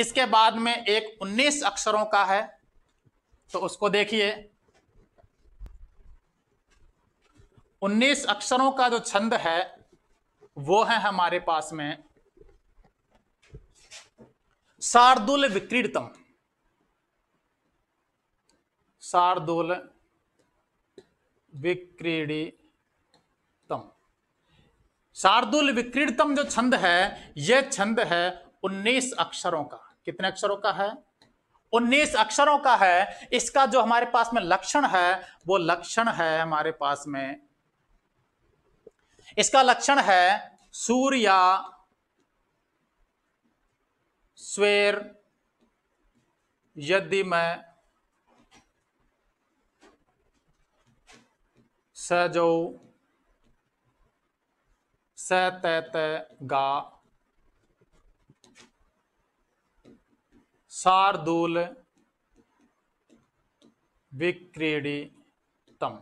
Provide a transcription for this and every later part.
इसके बाद में एक 19 अक्षरों का है तो उसको देखिए 19 अक्षरों का जो छंद है वो है हमारे पास में शार्दुल विक्रीड़तम शार्दुल विक्रीड़ितम शार्दुल विक्रीड़तम जो छंद है यह छंद है उन्नीस अक्षरों का कितने अक्षरों का है उन्नीस अक्षरों का है इसका जो हमारे पास में लक्षण है वो लक्षण है हमारे पास में इसका लक्षण है सूर्या स्वेर यदि मैं सजो सत गा शार्दूल विक्रीडितम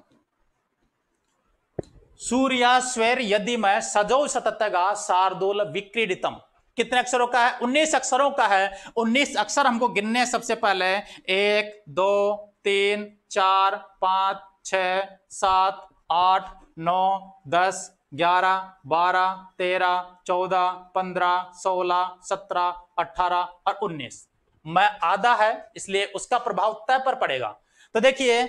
सूर्याश्वेर यदि मैं सजो सततगा शार्दूल विक्रीडितम कितने अक्षरों का है उन्नीस अक्षरों का है उन्नीस अक्षर हमको गिनने सबसे पहले एक दो तीन चार पाँच छ सात आठ नौ दस ग्यारह बारह तेरह चौदह पंद्रह सोलह सत्रह अठारह और उन्नीस मैं आधा है इसलिए उसका प्रभाव तय पर पड़ेगा तो देखिए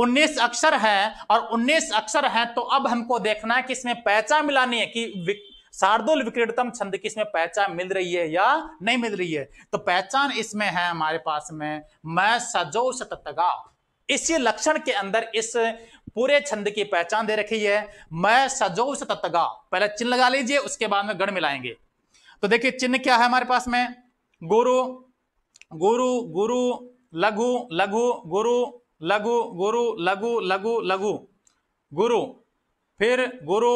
19 अक्षर हैं और 19 अक्षर हैं तो अब हमको देखना है कि इसमें पहचान मिलानी है कि शार्दुल विक्रतम छंद की इसमें पहचान मिल रही है या नहीं मिल रही है तो पहचान इसमें है हमारे पास में मैं सजो सतगा इसी लक्षण के अंदर इस पूरे छंद की पहचान दे रखी है मैं सजो सतगा पहले चिन्ह लगा लीजिए उसके बाद में गण मिलाएंगे तो देखिए चिन्ह क्या है हमारे पास में गुरु गुरु गुरु लघु लघु गुरु लघु गुरु लघु लघु लघु गुरु फिर गुरु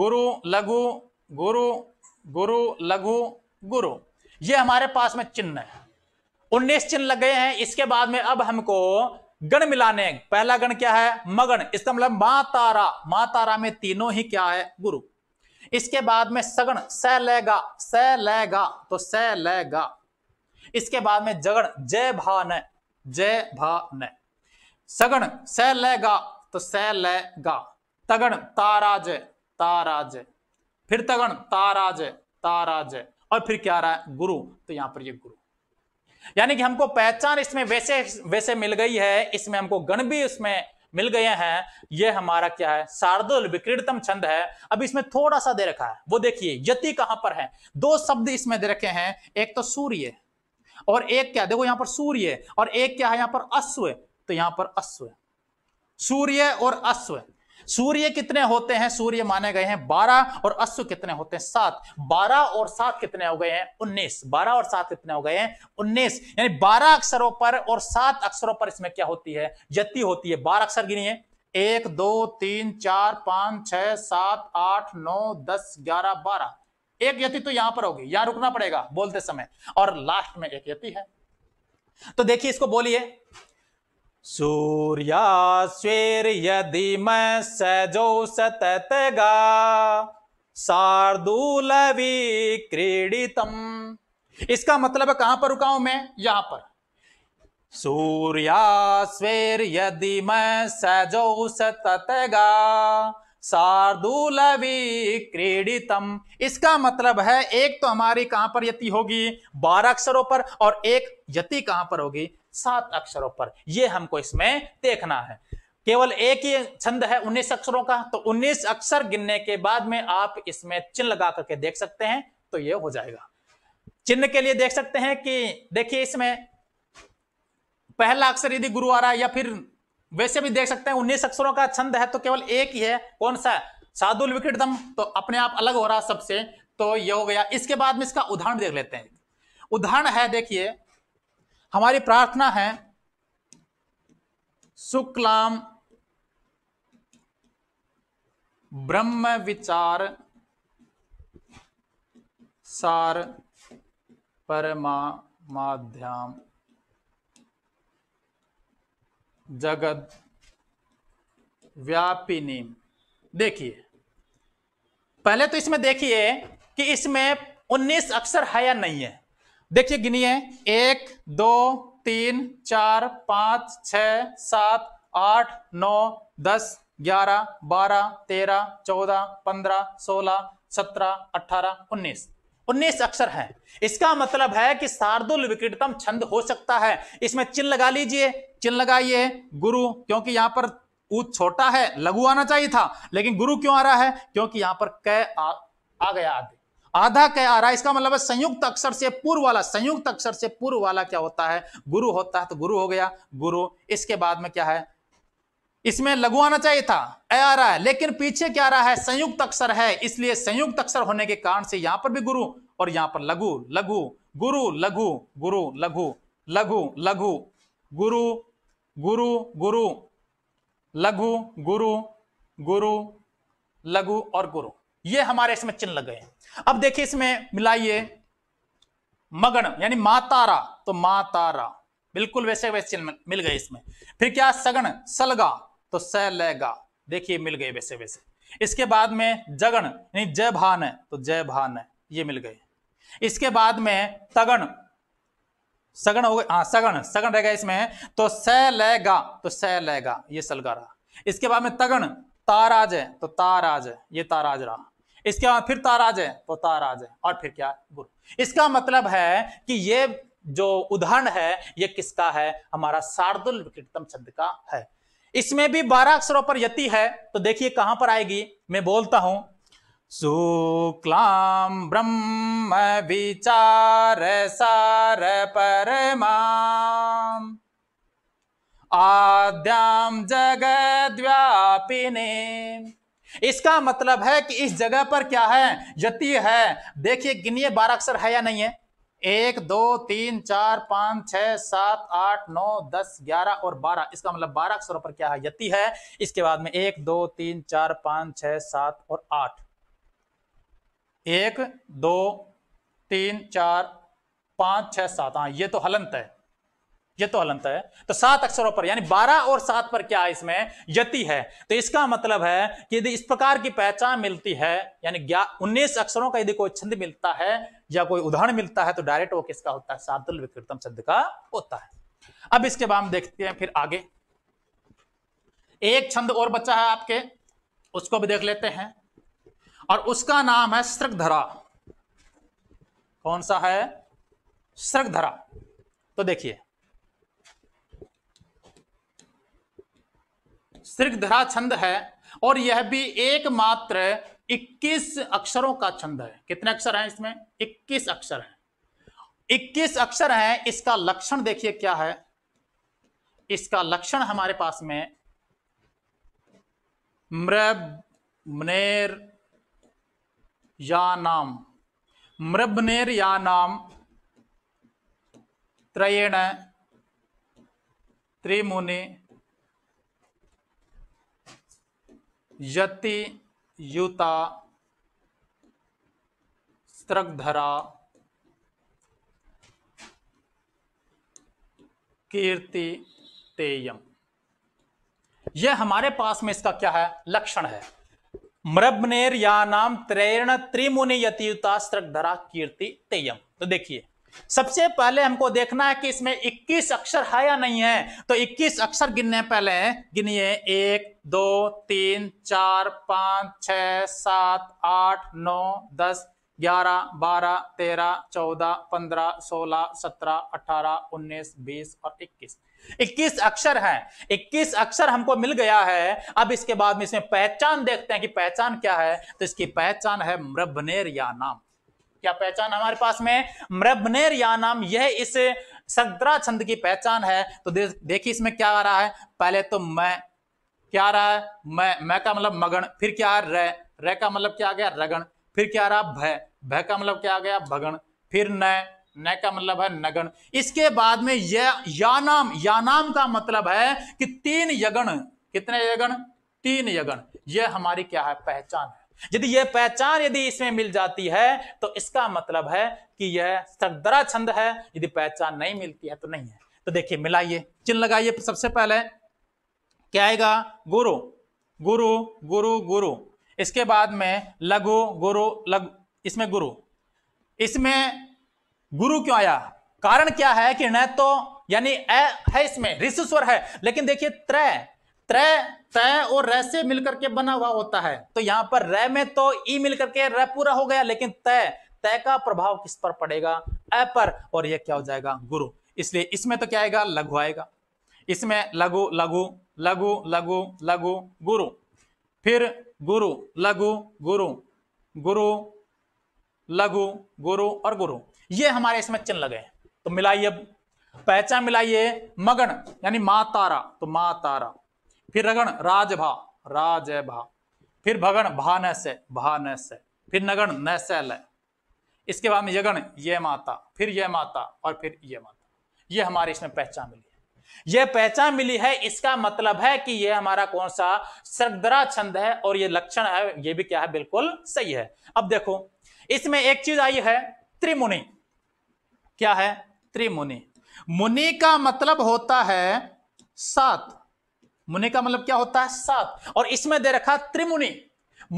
गुरु लघु गुरु गुरु लघु गुरु ये हमारे पास में चिन्ह है उन्नीस चिन्ह लग गए हैं इसके बाद में अब हमको गण मिलाने पहला गण क्या है मगण इसका मतलब मा तारा मा तारा में तीनों ही क्या है गुरु इसके बाद में सगण स लेगा स लेगा तो स लेगा इसके बाद में जगण जय भा न जय भा न सगण स ल गा तो स ल गा तगण ताराज ताराज फिर तगण ताराज ताराज और फिर क्या रहा है गुरु तो यहां पर ये गुरु यानी कि हमको पहचान इसमें वैसे वैसे मिल गई है इसमें हमको गण भी इसमें मिल गए हैं ये हमारा क्या है शार्दुल विक्रीड़तम छंद है अब इसमें थोड़ा सा दे रखा है वो देखिए यति कहां पर है दो शब्द इसमें दे रखे हैं एक तो सूर्य और एक क्या देखो यहां पर सूर्य है और एक क्या है यहां पर अश्व तो यहां पर अश्व सूर्य और अश्व सूर्य कितने होते हैं सूर्य माने गए हैं बारह और अश्व कितने होते हैं सात बारह और सात कितने हो गए हैं उन्नीस बारह और सात कितने हो गए हैं उन्नीस यानी बारह अक्षरों पर और सात अक्षरों पर इसमें क्या होती है यति होती है बारह अक्षर गिनिए एक दो तीन चार पांच छह सात आठ नौ दस ग्यारह बारह एक यति तो यहां पर होगी यहां रुकना पड़ेगा बोलते समय और लास्ट में एक यति है तो देखिए इसको बोलिए सूर्या स्वेर यदि मैं सजो सतत गा क्रीडितम इसका मतलब है कहां पर रुका हूं मैं यहां पर सूर्या स्वेर यदि मैं सजो सतत गा शार्दूल इसका मतलब है एक तो हमारी कहां पर यति होगी बारह अक्षरों पर और एक यति कहां पर होगी सात अक्षरों पर यह हमको इसमें देखना है केवल एक ही छंद है 19 अक्षरों का तो 19 अक्षर गिनने के बाद में आप इसमें चिन्ह लगा करके देख सकते हैं तो यह हो जाएगा चिन्ह के लिए देख सकते हैं कि देखिए इसमें पहला अक्षर यदि गुरु आ रहा है या फिर वैसे भी देख सकते हैं उन्नीस अक्षरों का छंद है तो केवल एक ही है कौन सा साधुल विकृत दम तो अपने आप अलग हो रहा सबसे तो ये हो गया इसके बाद में इसका उदाहरण देख लेते हैं उदाहरण है देखिए हमारी प्रार्थना है शुक्लाम ब्रह्म विचार सार परमाध्याम जगत व्यापिनी देखिए पहले तो इसमें देखिए कि इसमें 19 अक्षर है या नहीं है देखिए गिनिए एक दो तीन चार पांच छ सात आठ नौ दस ग्यारह बारह तेरह चौदह पंद्रह सोलह सत्रह अठारह उन्नीस उन्नीस अक्षर है इसका मतलब है कि शार्दुल विकृतम छंद हो सकता है इसमें चिन्ह लगा लीजिए चिन्ह लगाइए गुरु क्योंकि यहां पर ऊ छोटा है लघु आना चाहिए था लेकिन गुरु क्यों आ रहा है क्योंकि यहां पर कै आ, गया आधे आधा कै आ रहा है इसका मतलब है संयुक्त अक्षर से पूर्व वाला संयुक्त अक्षर से पूर्व वाला क्या होता है गुरु होता है तो गुरु हो गया गुरु इसके बाद में क्या है इसमें लघु आना चाहिए था ए आ रहा है लेकिन पीछे क्या आ रहा है संयुक्त अक्षर है इसलिए संयुक्त अक्षर होने के कारण से यहां पर भी गुरु और यहां पर लघु लघु गुरु लघु गुरु लघु लघु लघु गुरु गुरु गुरु लघु गुरु गुरु लघु और गुरु ये हमारे इसमें चिन्ह लग गए अब देखिए इसमें मिलाइए मगन यानी मातारा तो मातारा बिल्कुल वैसे वैसे चिन्ह मिल गए इसमें फिर क्या सगन सलगा तो सलगा देखिए मिल गए वैसे वैसे इसके बाद में जगन यानी जय भान है तो जय भान है ये मिल गए इसके बाद में तगन सगन हो गए हाँ सगन सगन रहेगा इसमें तो स लेगा तो स लेगा ये सलगा रहा इसके बाद में तगन ताराज है तो ताराज है ये ताराज रहा इसके बाद फिर ताराज है तो ताराज है और फिर क्या गुरु इसका मतलब है कि ये जो उदाहरण है ये किसका है हमारा शार्दुल विकृतम शब्द का है इसमें भी बारह अक्षरों पर यति है तो देखिए कहां पर आएगी मैं बोलता हूं शुक्लां परमा आद्याम जगद्व्यापिने इसका मतलब है कि इस जगह पर क्या है यति है देखिए गिनिए बारह अक्षर है या नहीं है एक दो तीन चार पाँच छ सात आठ नौ दस ग्यारह और बारह इसका मतलब बारह अक्षरों पर क्या है यति है इसके बाद में एक दो तीन चार पाँच छह सात और आठ एक दो तीन चार पांच छह सात हाँ ये तो हलंत है ये तो हलंत है तो सात अक्षरों पर यानी बारह और सात पर क्या इसमें यति है तो इसका मतलब है कि यदि इस प्रकार की पहचान मिलती है यानी उन्नीस अक्षरों का यदि कोई छंद मिलता है या कोई उदाहरण मिलता है तो डायरेक्ट वो किसका होता है सातुल विकृतम छंद का होता है अब इसके बाद हम देखते हैं फिर आगे एक छंद और बच्चा है आपके उसको भी देख लेते हैं और उसका नाम है सृगधरा कौन सा है सृगधरा तो देखिए सृगधरा छंद है और यह भी एकमात्र 21 अक्षरों का छंद है कितने अक्षर हैं इसमें 21 अक्षर हैं 21 अक्षर हैं इसका लक्षण देखिए क्या है इसका लक्षण हमारे पास में मृब मनेर या नाम मृभनेर या नाम त्रयेण त्रिमुनि यति युता स्त्रगधरा कीर्ति तेयम यह हमारे पास में इसका क्या है लक्षण है मृबनेर या नाम त्रैण त्रिमुनि यतियुतास्त्रक धरा कीर्ति तेयम तो देखिए सबसे पहले हमको देखना है कि इसमें 21 अक्षर है या नहीं है तो 21 अक्षर गिनने पहले गिनिए एक दो तीन चार पांच छ सात आठ नौ दस ग्यारह बारह तेरह चौदह पंद्रह सोलह सत्रह अठारह उन्नीस बीस और इक्कीस 21 अक्षर है 21 अक्षर हमको मिल गया है अब इसके बाद में इसमें पहचान देखते हैं कि पहचान क्या है तो इसकी पहचान है मृभनेर या नाम क्या पहचान हमारे पास में मृभनेर या नाम यह इस सद्रा छंद की पहचान है तो दे, देखिए इसमें क्या आ रहा है पहले तो मैं क्या आ रहा है मैं मैं का मतलब मगन फिर क्या आ रहा है रे का मतलब क्या आ गया रगन फिर क्या आ रहा भय भय का मतलब क्या आ गया भगन फिर न न का मतलब है नगण इसके बाद में यह या नाम या नाम का मतलब है कि तीन यगण कितने यगण तीन यगण यह हमारी क्या है पहचान है यदि यह पहचान यदि इसमें मिल जाती है तो इसका मतलब है कि यह सकदरा छंद है यदि पहचान नहीं मिलती है तो नहीं है तो देखिए मिलाइए चिन्ह लगाइए सबसे पहले क्या आएगा गुरु गुरु गुरु गुरु इसके बाद में लघु गुरु लघु इसमें गुरु इसमें गुरु क्यों आया कारण क्या है कि न तो यानी ए है इसमें ऋषिस्वर है लेकिन देखिए त्रय त्रय तय और रह से मिलकर के बना हुआ होता है तो यहां पर रह में तो ई मिलकर के रह पूरा हो गया लेकिन तय तय का प्रभाव किस पर पड़ेगा अ पर और यह क्या हो जाएगा गुरु इसलिए इसमें तो क्या आएगा लघु आएगा इसमें लघु लघु लघु लघु लघु गुरु फिर गुरु लघु गुरु गुरु लघु गुरु और गुरु ये हमारे इसमें चिन्ह लगे हैं तो मिलाइए पहचान मिलाइए मगन यानी मा तारा तो मा तारा फिर रगण राजभा राजभा फिर भा न से फिर नगण नैसल इसके बाद में यगन ये माता फिर ये माता और फिर ये माता ये हमारे इसमें पहचान मिली है यह पहचान मिली है इसका मतलब है कि यह हमारा कौन सा सरदरा छंद है और ये लक्षण है ये भी क्या है बिल्कुल सही है अब देखो इसमें एक चीज आई है त्रिमुनि क्या है त्रिमुनि मुनि का मतलब होता है सात मुनि का मतलब क्या होता है सात और इसमें दे रखा त्रिमुनि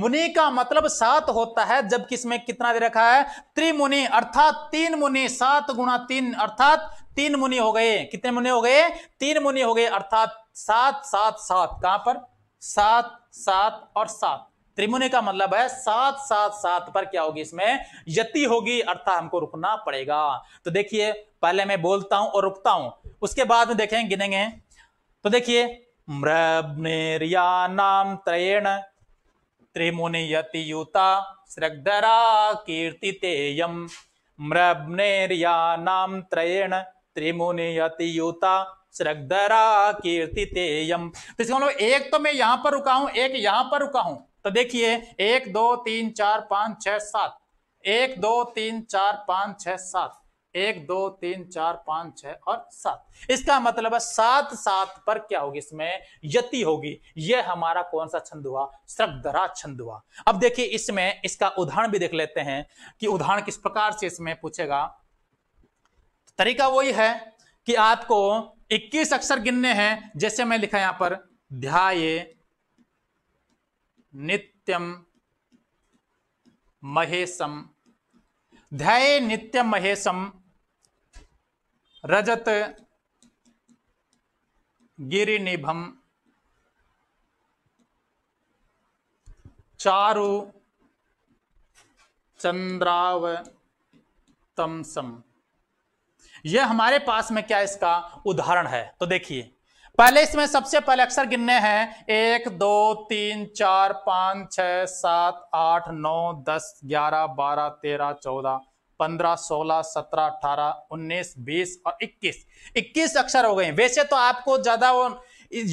मुनि का मतलब सात होता है जबकि इसमें कितना दे रखा है त्रिमुनि अर्थात तीन मुनि सात गुणा तीन अर्थात तीन मुनि हो गए कितने मुनि हो गए तीन मुनि हो गए अर्थात सात सात सात कहां पर सात सात और सात त्रिमुने का मतलब है सात सात सात पर क्या होगी इसमें यति होगी अर्थात हमको रुकना पड़ेगा तो देखिए पहले मैं बोलता हूं और रुकता हूं उसके बाद में देखें गिनेंगे तो देखिए नाम नाम त्रिमुनि यति युता सृगधरा कीर्ति तेयम मृबनेरिया नाम त्रिमुनि यति युता सृगधरा कीर्ति तेयम तो इसका मतलब एक तो मैं यहां पर रुका हूं एक यहां पर रुका हूं तो देखिए एक दो तीन चार पाँच छः सात एक दो तीन चार पाँच छः सात एक दो तीन चार पाँच छह और सात इसका मतलब है सात सात पर क्या होगी इसमें यति होगी यह हमारा कौन सा छंद हुआ श्रगदरा छंद हुआ अब देखिए इसमें इसका उदाहरण भी देख लेते हैं कि उदाहरण किस प्रकार से इसमें पूछेगा तरीका वही है कि आपको 21 अक्षर गिनने हैं जैसे मैं लिखा यहां पर ध्याये नित्यम महेशम ध्याय नित्यम महेशम रजत गिरिनिभम चारु तमसम यह हमारे पास में क्या इसका उदाहरण है तो देखिए पहले इसमें सबसे पहले अक्षर गिनने हैं एक दो तीन चार पाँच छ सात आठ नौ दस ग्यारह बारह तेरह चौदह पंद्रह सोलह सत्रह अठारह उन्नीस बीस और इक्कीस इक्कीस अक्षर हो गए वैसे तो आपको ज्यादा वो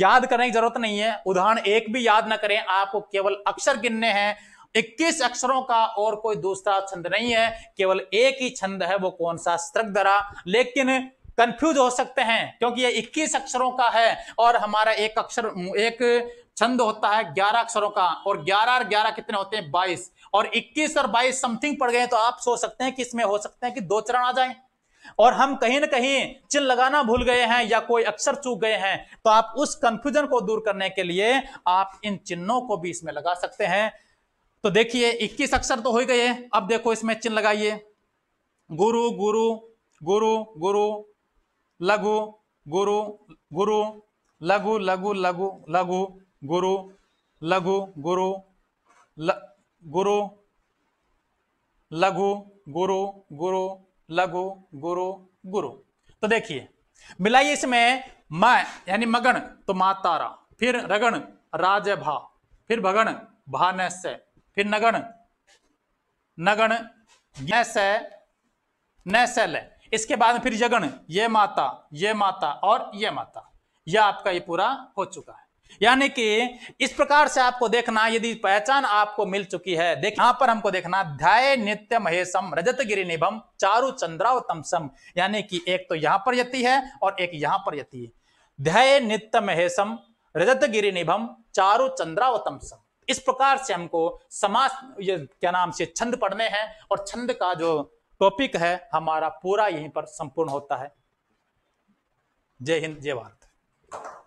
याद करने की जरूरत नहीं है उदाहरण एक भी याद ना करें आपको केवल अक्षर गिनने हैं इक्कीस अक्षरों का और कोई दूसरा छंद नहीं है केवल एक ही छंद है वो कौन सा स्त्रक दरा लेकिन कंफ्यूज हो सकते हैं क्योंकि ये 21 अक्षरों का है और हमारा एक अक्षर एक छंद होता है 11 अक्षरों का और 11 और 11 कितने होते हैं 22 और 21 और 22 समथिंग पड़ गए तो आप सोच सकते हैं कि इसमें हो सकते हैं कि दो चरण आ जाए और हम कहीं ना कहीं चिन्ह लगाना भूल गए हैं या कोई अक्षर चूक गए हैं तो आप उस कंफ्यूजन को दूर करने के लिए आप इन चिन्हों को भी इसमें लगा सकते हैं तो देखिए 21 अक्षर तो हो गए अब देखो इसमें चिन्ह लगाइए गुरु गुरु गुरु गुरु लघु गुरु गुरु लघु लघु लघु लघु गुरु लघु गुरु गुरु लघु गुरु गुरु लघु गुरु गुरु तो देखिए मिलाइए इसमें मैं यानी मगन तो मा तारा फिर रगन राज भा फिर भगण से फिर नगण नगण से ले इसके बाद में फिर जगण ये माता ये माता और ये माता यह आपका ये पूरा हो चुका है यानी कि इस प्रकार से आपको देखना यदि पहचान आपको मिल चुकी है देख यहां पर हमको देखना ध्याय नित्य महेशम रजत गिरी निभम चारु चंद्रावतमसम यानी कि एक तो यहां पर यति है और एक यहां पर यति है ध्याय नित्य महेशम रजत गिरी निभम चारु चंद्रावतमसम इस प्रकार से हमको समास ये क्या नाम से छंद पढ़ने हैं और छंद का जो टॉपिक है हमारा पूरा यहीं पर संपूर्ण होता है जय हिंद जय भारत